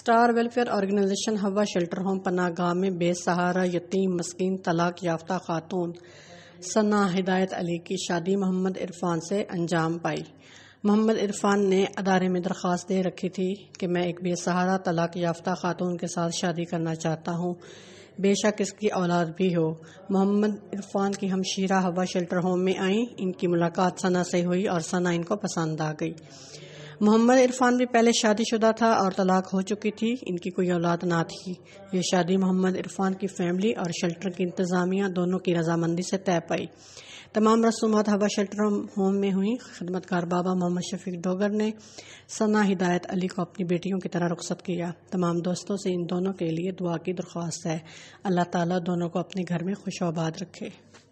star welfare organization हवा shelter home पनागाह में बेसहारा यतीम मस्किन तलाक याफ्ता खातून सना हिदायत अली की शादी मोहम्मद इरफान से अंजाम पाई मोहम्मद इरफान ने अदारे में दरख्वास्त दे रखी थी कि मैं एक बेसहारा तलाक याफ्ता खातून के साथ शादी करना चाहता हूँ बेशक इसकी औलाद भी हो मोहम्मद इरफान की हमशीरा हवा शेल्टर होम में आई इनकी मुलाकात सना से हुई और सना इनको पसंद आ गई मोहम्मद इरफान भी पहले शादीशुदा था और तलाक हो चुकी थी इनकी कोई औलाद ना थी ये शादी मोहम्मद इरफान की फैमिली और शेल्टर की इंतज़ामिया दोनों की रजामंदी से तय पाई तमाम रसूमात हवा शेल्टर होम में हुई खदमतकार बाबा मोहम्मद शफीक डोगर ने सना हिदायत अली को अपनी बेटियों की तरह रुख्सत किया तमाम दोस्तों से इन दोनों के लिए दुआ की दरख्वास्त है अल्लाह ताला दोनों को अपने घर में खुश आबाद रखे